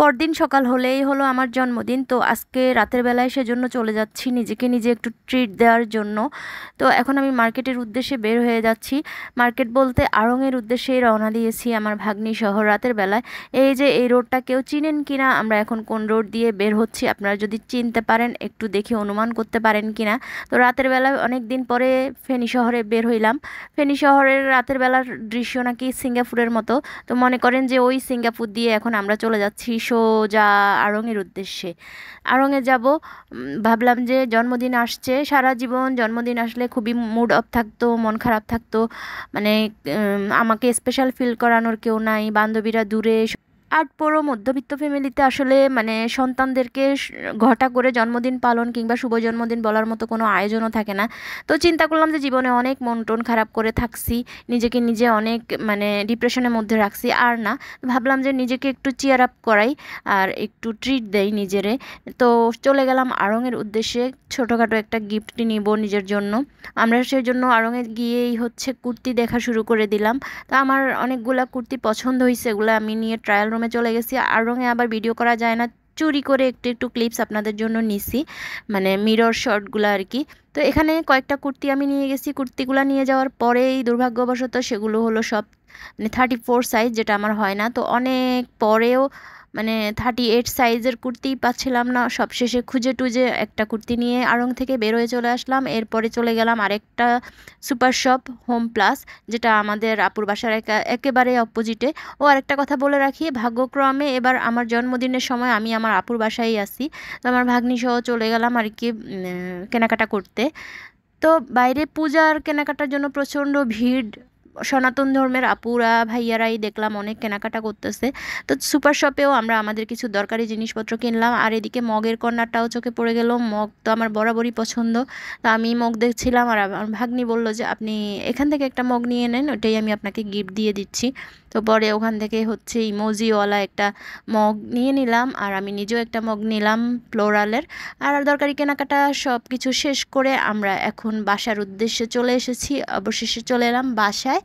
পরদিন সকাল হলেই হলো আমার জন্মদিন তো আজকে রাতের বেলায় সেজন্য চলে যাচ্ছি নিজেকে নিজে একটু ট্রিট দেওয়ার জন্য তো এখন আমি মার্কেটের উদ্দেশ্যে বের হয়ে যাচ্ছি মার্কেট বলতে আড়ংয়ের উদ্দেশ্যে রওনা দিয়েছি আমার ভাগ্নি শহর রাতের বেলায় এই যে এই রোডটা কেউ চিনেন কি না আমরা এখন কোন রোড দিয়ে বের হচ্ছি আপনারা যদি চিনতে পারেন একটু দেখে অনুমান করতে পারেন কি না তো রাতের বেলায় অনেক দিন পরে ফেনী শহরে বের হইলাম ফেনী শহরের রাতের বেলার দৃশ্য নাকি সিঙ্গাপুরের মতো তো মনে করেন যে ওই সিঙ্গাপুর দিয়ে এখন আমরা চলে যাচ্ছি সোজা আড়ঙের উদ্দেশ্যে আড়ঙে যাব ভাবলাম যে জন্মদিন আসছে সারা জীবন জন্মদিন আসলে খুবই মুড অফ থাকতো মন খারাপ থাকতো মানে আমাকে স্পেশাল ফিল করানোর কেউ নাই বান্ধবীরা দূরে আর পুরো মধ্যবিত্ত ফ্যামিলিতে আসলে মানে সন্তানদেরকে ঘটা করে জন্মদিন পালন কিংবা শুভ জন্মদিন বলার মতো কোনো আয়োজনও থাকে না তো চিন্তা করলাম যে জীবনে অনেক মন টন খারাপ করে থাকছি নিজেকে নিজে অনেক মানে ডিপ্রেশনের মধ্যে রাখছি আর না ভাবলাম যে নিজেকে একটু চেয়ার আপ করাই আর একটু ট্রিট দেই নিজেরে তো চলে গেলাম আড়ংয়ের উদ্দেশ্যে ছোটোখাটো একটা গিফট নিব নিজের জন্য আমরা সেই জন্য আড়ংয়ে গিয়েই হচ্ছে কুর্তি দেখা শুরু করে দিলাম তা আমার অনেকগুলা কুর্তি পছন্দ হয়েছে এগুলো আমি নিয়ে ট্রায়াল রুমে চলে গেছি আর রঙে আবার ভিডিও করা যায় না চুরি করে একটু একটু ক্লিপস আপনাদের জন্য নিছি মানে মিরর শর্টগুলো আর কি তো এখানে কয়েকটা কুর্তি আমি নিয়ে গেছি কুর্তিগুলো নিয়ে যাওয়ার পরেই দুর্ভাগ্যবশত সেগুলো হলো সব মানে থার্টি ফোর সাইজ যেটা আমার হয় না তো অনেক পরেও মানে থার্টি এইট সাইজের কুর্তি পাচ্ছিলাম না সবশেষে খুঁজে টুজে একটা কুর্তি নিয়ে আড়ং থেকে বেরোয় চলে আসলাম এরপরে চলে গেলাম আরেকটা সুপার শপ হোম প্লাস যেটা আমাদের আপুর বাসার একেবারে অপোজিটে ও আরেকটা কথা বলে রাখি ভাগ্যক্রমে এবার আমার জন্মদিনের সময় আমি আমার আপুর বাসায় আসি তো আমার ভাগ্নিসহ চলে গেলাম আর কি কেনাকাটা করতে তো বাইরে পূজার কেনাকাটার জন্য প্রচণ্ড ভিড় সনাতন ধর্মের আপুরা ভাইয়ারাই দেখলাম অনেক কেনাকাটা করতেছে তো সুপার শপেও আমরা আমাদের কিছু দরকারি জিনিসপত্র কিনলাম আর এদিকে মগের কন্যাটাও চোখে পড়ে গেল মগ তো আমার বরাবরই পছন্দ তো আমি মগ দেখছিলাম আর আমার ভাগ্নি বলল যে আপনি এখান থেকে একটা মগ নিয়ে নেন ওটাই আমি আপনাকে গিফট দিয়ে দিচ্ছি তো পরে ওখান থেকে হচ্ছে ইমোজিওয়ালা একটা মগ নিয়ে নিলাম আর আমি নিজেও একটা মগ নিলাম ফ্লোরালের আর দরকারি কেনাকাটা সব কিছু শেষ করে আমরা এখন বাসার উদ্দেশ্যে চলে এসেছি অবশেষে চলে এলাম বাসায়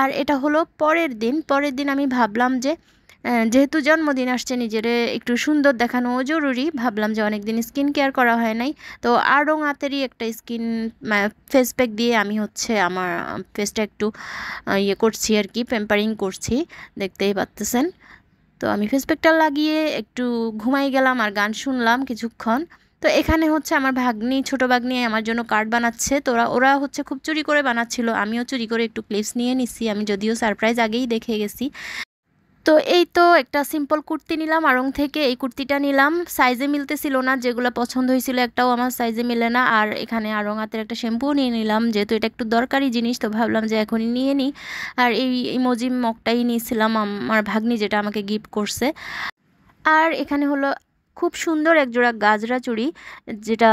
আর এটা হলো পরের দিন পরের দিন আমি ভাবলাম যে যেহেতু জন্মদিন আসছে নিজের একটু সুন্দর দেখানো জরুরি ভাবলাম যে অনেকদিন স্কিন কেয়ার করা হয় নাই তো আড়ং আতেরই একটা স্কিন ফেস প্যাক দিয়ে আমি হচ্ছে আমার ফেসটা একটু ইয়ে করছি আর কি প্যাম্পারিং করছি দেখতেই পারতেছেন তো আমি ফেস প্যাকটা লাগিয়ে একটু ঘুমাই গেলাম আর গান শুনলাম কিছুক্ষণ তো এখানে হচ্ছে আমার ভাগ্নি ছোটো ভাগ্নি আমার জন্য কার্ড বানাচ্ছে তোরা ওরা হচ্ছে খুব চুরি করে বানাচ্ছিল আমিও চুরি করে একটু ক্লিপস নিয়ে নিছি আমি যদিও সারপ্রাইজ আগেই দেখে গেছি তো এই তো একটা সিম্পল কুর্তি নিলাম আরং থেকে এই কুর্তিটা নিলাম সাইজে মিলতেছিল না যেগুলো পছন্দ হয়েছিল একটাও আমার সাইজে মিলে না আর এখানে আরং হাতের একটা শ্যাম্পুও নিয়ে নিলাম যেহেতু এটা একটু দরকারি জিনিস তো ভাবলাম যে এখনই নিয়ে নিই আর এই ইমোজিম মগটাই নিয়েছিলাম আমার ভাগ্নি যেটা আমাকে গিফট করছে আর এখানে হলো খুব সুন্দর এক জোড়া গাজরা চুড়ি যেটা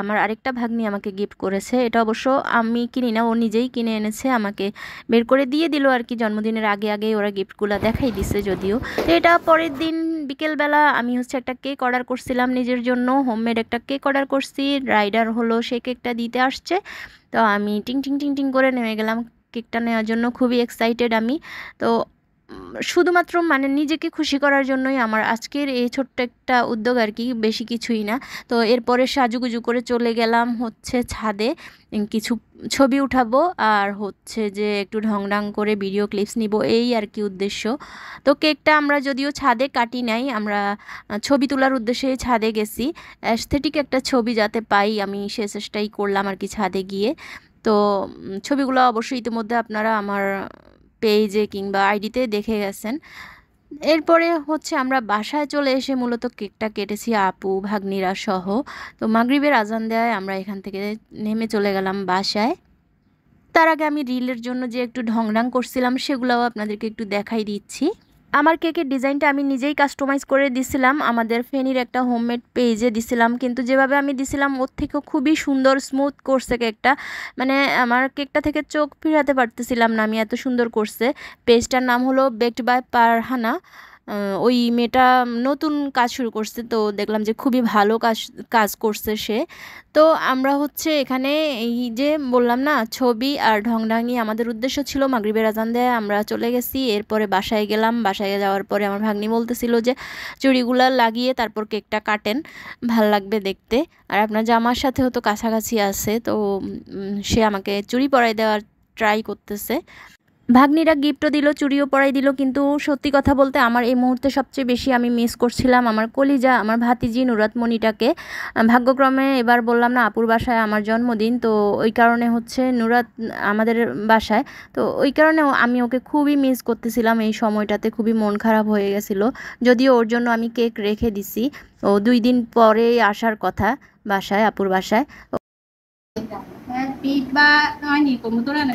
আমার আরেকটা ভাগ্নি আমাকে গিফট করেছে এটা অবশ্য আমি কিনি না ও নিজেই কিনে এনেছে আমাকে বের করে দিয়ে দিল আর কি জন্মদিনের আগে আগে ওরা গিফটগুলো দেখাই দিছে যদিও তো এটা পরের দিন বিকেলবেলা আমি হচ্ছে একটা কেক অর্ডার করছিলাম নিজের জন্য হোমমেড একটা কেক অর্ডার করছি রাইডার হলো সে কেকটা দিতে আসছে তো আমি টিং টিং টিং টিং করে নেমে গেলাম কেকটা নেওয়ার জন্য খুবই এক্সাইটেড আমি তো শুধুমাত্র মানে নিজেকে খুশি করার জন্যই আমার আজকের এই ছোট্ট একটা উদ্যোগ আর কি বেশি কিছুই না তো এরপরে সাজুগুজু করে চলে গেলাম হচ্ছে ছাদে কিছু ছবি উঠাবো আর হচ্ছে যে একটু ঢংডাং করে ভিডিও ক্লিপস নিব এই আর কি উদ্দেশ্য তো কেকটা আমরা যদিও ছাদে কাটি নাই আমরা ছবি তোলার উদ্দেশ্যে ছাদে গেছি অ্যাস্থেটিক একটা ছবি যাতে পাই আমি সে চেষ্টাই করলাম আর কি ছাদে গিয়ে তো ছবিগুলো অবশ্যই ইতিমধ্যে আপনারা আমার পেজে কিংবা আইডিতে দেখে গেছেন এরপরে হচ্ছে আমরা বাসায় চলে এসে মূলত কেকটা কেটেছি আপু ভাগ্নিরা সহ তো মাগরীবের আজান দেওয়ায় আমরা এখান থেকে নেমে চলে গেলাম বাসায় তার আগে আমি রিলের জন্য যে একটু ঢংরাং করছিলাম সেগুলোও আপনাদেরকে একটু দেখাই দিচ্ছি আমার কেকের ডিজাইনটা আমি নিজেই কাস্টমাইজ করে দিছিলাম আমাদের ফেনির একটা হোমমেড পেজে দিছিলাম কিন্তু যেভাবে আমি দিছিলাম ওর থেকেও খুবই সুন্দর স্মুথ করছে কেকটা মানে আমার কেকটা থেকে চোখ ফিরাতে পারতেছিলাম না আমি এত সুন্দর করছে পেজটার নাম হলো বেকড বাই পারহানা ওই মেয়েটা নতুন কাজ শুরু করছে তো দেখলাম যে খুবই ভালো কাজ কাজ করছে সে তো আমরা হচ্ছে এখানে এই যে বললাম না ছবি আর ঢংঢাঙি আমাদের উদ্দেশ্য ছিল মাগরিবের আজান দেয় আমরা চলে গেছি এরপরে বাসায় গেলাম বাসায় যাওয়ার পরে আমার ভাগ্নি বলতেছিল যে চুড়িগুলো লাগিয়ে তারপর কেকটা কাটেন ভাল লাগবে দেখতে আর আপনার জামার সাথে হতো কাছাকাছি আছে তো সে আমাকে চুড়ি পরাই দেওয়ার ট্রাই করতেছে ভাগ্নিরা গিফটও দিল চুরিও পড়াই দিল কিন্তু সত্যি কথা বলতে আমার এই মুহূর্তে সবচেয়ে বেশি আমি মিস করছিলাম আমার কলিজা আমার ভাতিজি নুরাতমণিটাকে ভাগ্যক্রমে এবার বললাম না আপুর বাসায় আমার জন্মদিন তো ওই কারণে হচ্ছে নুরাত আমাদের বাসায় তো ওই কারণে আমি ওকে খুবই মিস করতেছিলাম এই সময়টাতে খুবই মন খারাপ হয়ে গেছিলো যদিও ওর জন্য আমি কেক রেখে দিছি ও দুই দিন পরেই আসার কথা বাসায় আপুর বাসায় পিট বা নয়নি কমুতরা না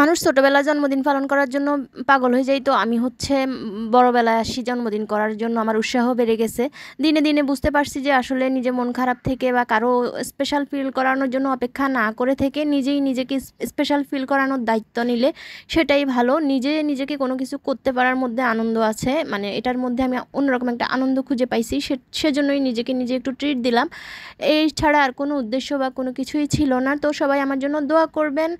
মানুষ ছোটবেলায় জন্মদিন পালন করার জন্য পাগল হয়ে যাই তো আমি হচ্ছে বড়বেলায় আসি জন্মদিন করার জন্য আমার উৎসাহ বেড়ে গেছে দিনে দিনে বুঝতে পারছি যে আসলে নিজে মন খারাপ থেকে বা কারো স্পেশাল ফিল করানোর জন্য অপেক্ষা না করে থেকে নিজেই নিজেকে স্পেশাল ফিল করানোর দায়িত্ব নিলে সেটাই ভালো নিজে নিজেকে কোনো কিছু করতে পারার মধ্যে আনন্দ আছে মানে এটার মধ্যে আমি অন্যরকম একটা আনন্দ খুঁজে পাইছি সেজন্যই নিজেকে নিজে একটু ট্রিট দিলাম এই ছাড়া আর কোনো উদ্দেশ্য বা কোনো কিছুই ছিল না তো সবাই আমার জন্য দোয়া করবেন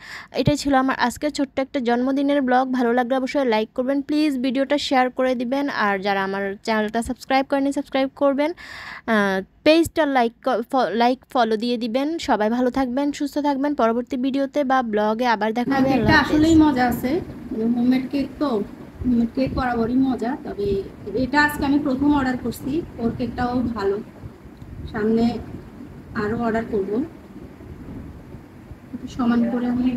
এটাই ছিল আমার আজকের ছোট্ট একটা জন্মদিনের ব্লগ ভালো লাগলে অবশ্যই লাইক করবেন প্লিজ ভিডিওটা শেয়ার করে দিবেন আর যারা আমার চ্যানেলটা সাবস্ক্রাইব করেনি সাবস্ক্রাইব করবেন পেজটা লাইক লাইক ফলো দিয়ে দিবেন সবাই ভালো থাকবেন সুস্থ থাকবেন পরবর্তী ভিডিওতে বা ব্লগে আবার দেখা হবে আসলেই মজা আছে হোমমেড কেক তো হোমমেড কেক বরাবরই মজা তবে এটা আজকে আমি প্রথম অর্ডার করছি ওর কেকটাও ভালো সামনে আরও অর্ডার করবো সমান করে আমি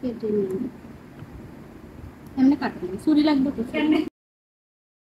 কেটে নিই এমনি কাটবো ছুরি লাগবে তো